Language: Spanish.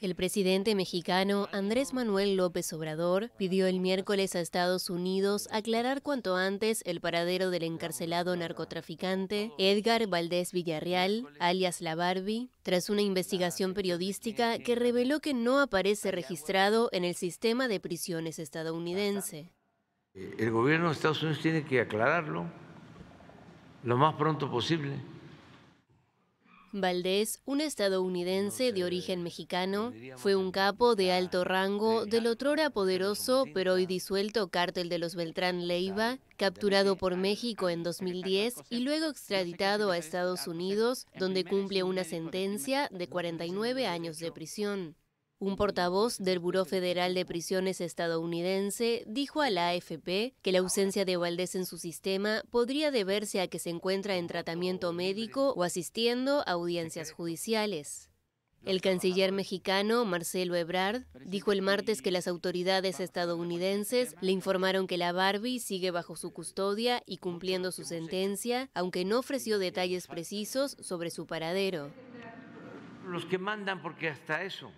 El presidente mexicano Andrés Manuel López Obrador pidió el miércoles a Estados Unidos aclarar cuanto antes el paradero del encarcelado narcotraficante Edgar Valdés Villarreal, alias La Barbie, tras una investigación periodística que reveló que no aparece registrado en el sistema de prisiones estadounidense. Eh, el gobierno de Estados Unidos tiene que aclararlo lo más pronto posible. Valdés, un estadounidense de origen mexicano, fue un capo de alto rango del otrora poderoso pero hoy disuelto cártel de los Beltrán Leiva, capturado por México en 2010 y luego extraditado a Estados Unidos, donde cumple una sentencia de 49 años de prisión. Un portavoz del Buró Federal de Prisiones estadounidense dijo a la AFP que la ausencia de Valdés en su sistema podría deberse a que se encuentra en tratamiento médico o asistiendo a audiencias judiciales. El canciller mexicano Marcelo Ebrard dijo el martes que las autoridades estadounidenses le informaron que la Barbie sigue bajo su custodia y cumpliendo su sentencia, aunque no ofreció detalles precisos sobre su paradero. Los que mandan porque hasta eso